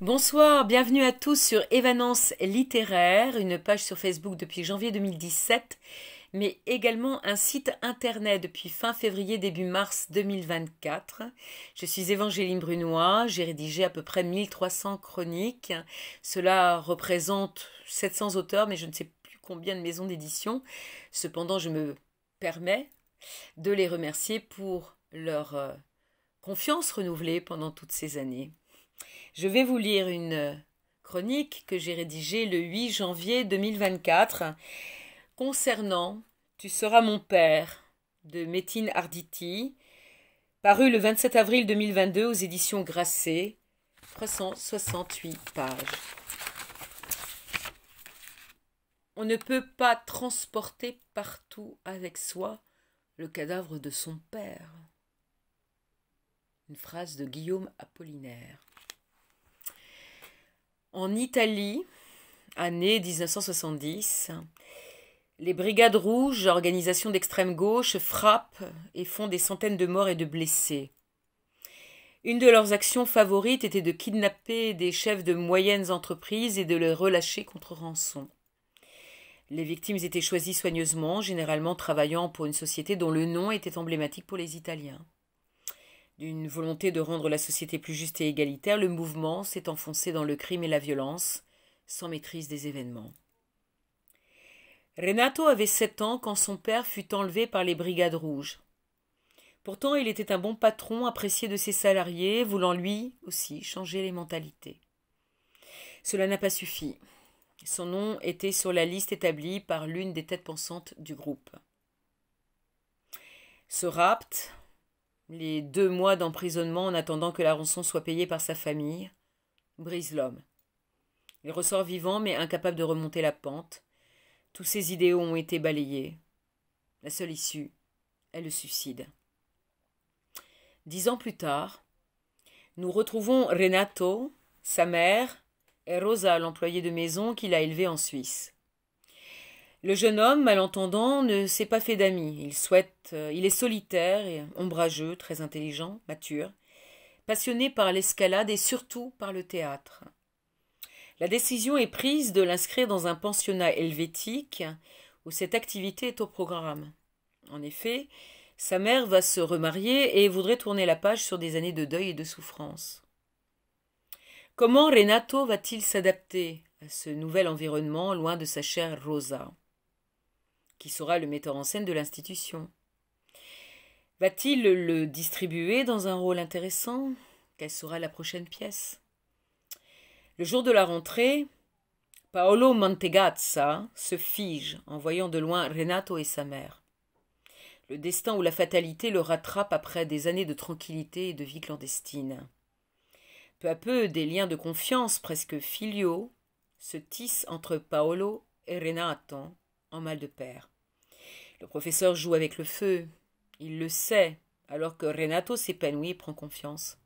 Bonsoir, bienvenue à tous sur Évanence littéraire, une page sur Facebook depuis janvier 2017, mais également un site internet depuis fin février, début mars 2024. Je suis Évangéline Brunois, j'ai rédigé à peu près 1300 chroniques. Cela représente 700 auteurs, mais je ne sais plus combien de maisons d'édition. Cependant, je me permets de les remercier pour leur euh, confiance renouvelée pendant toutes ces années. Je vais vous lire une euh, chronique que j'ai rédigée le 8 janvier 2024 concernant Tu seras mon père de Métine Arditi, paru le 27 avril 2022 aux éditions Grasset, 368 pages. On ne peut pas transporter partout avec soi le cadavre de son père. Une phrase de Guillaume Apollinaire. En Italie, année 1970, les Brigades Rouges, organisation d'extrême gauche, frappent et font des centaines de morts et de blessés. Une de leurs actions favorites était de kidnapper des chefs de moyennes entreprises et de les relâcher contre rançon. Les victimes étaient choisies soigneusement, généralement travaillant pour une société dont le nom était emblématique pour les Italiens d'une volonté de rendre la société plus juste et égalitaire, le mouvement s'est enfoncé dans le crime et la violence, sans maîtrise des événements. Renato avait sept ans quand son père fut enlevé par les brigades rouges. Pourtant, il était un bon patron apprécié de ses salariés, voulant lui aussi changer les mentalités. Cela n'a pas suffi. Son nom était sur la liste établie par l'une des têtes pensantes du groupe. Ce rapt, les deux mois d'emprisonnement en attendant que la rançon soit payée par sa famille, brisent l'homme. Il ressort vivant mais incapable de remonter la pente. Tous ses idéaux ont été balayés. La seule issue est le suicide. Dix ans plus tard, nous retrouvons Renato, sa mère, et Rosa, l'employée de maison qui l'a élevée en Suisse. Le jeune homme, malentendant, ne s'est pas fait d'amis. Il souhaite, euh, il est solitaire, ombrageux, très intelligent, mature, passionné par l'escalade et surtout par le théâtre. La décision est prise de l'inscrire dans un pensionnat helvétique où cette activité est au programme. En effet, sa mère va se remarier et voudrait tourner la page sur des années de deuil et de souffrance. Comment Renato va-t-il s'adapter à ce nouvel environnement loin de sa chère Rosa qui sera le metteur en scène de l'institution. Va-t-il le distribuer dans un rôle intéressant Quelle sera la prochaine pièce Le jour de la rentrée, Paolo Montegazza se fige en voyant de loin Renato et sa mère. Le destin ou la fatalité le rattrape après des années de tranquillité et de vie clandestine. Peu à peu, des liens de confiance presque filiaux se tissent entre Paolo et Renato, en mal de père. Le professeur joue avec le feu, il le sait, alors que Renato s'épanouit et prend confiance.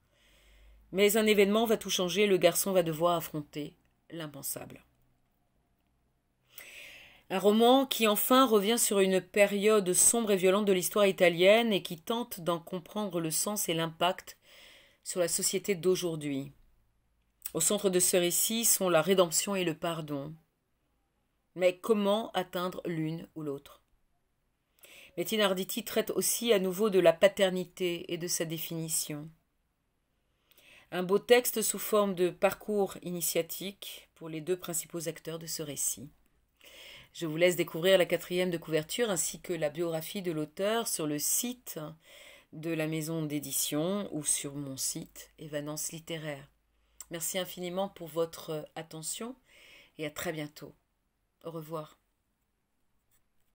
Mais un événement va tout changer, le garçon va devoir affronter l'impensable. Un roman qui enfin revient sur une période sombre et violente de l'histoire italienne et qui tente d'en comprendre le sens et l'impact sur la société d'aujourd'hui. Au centre de ce récit sont la rédemption et le pardon, mais comment atteindre l'une ou l'autre Mais Arditi traite aussi à nouveau de la paternité et de sa définition. Un beau texte sous forme de parcours initiatique pour les deux principaux acteurs de ce récit. Je vous laisse découvrir la quatrième de couverture ainsi que la biographie de l'auteur sur le site de la maison d'édition ou sur mon site Évanence littéraire. Merci infiniment pour votre attention et à très bientôt. Au revoir.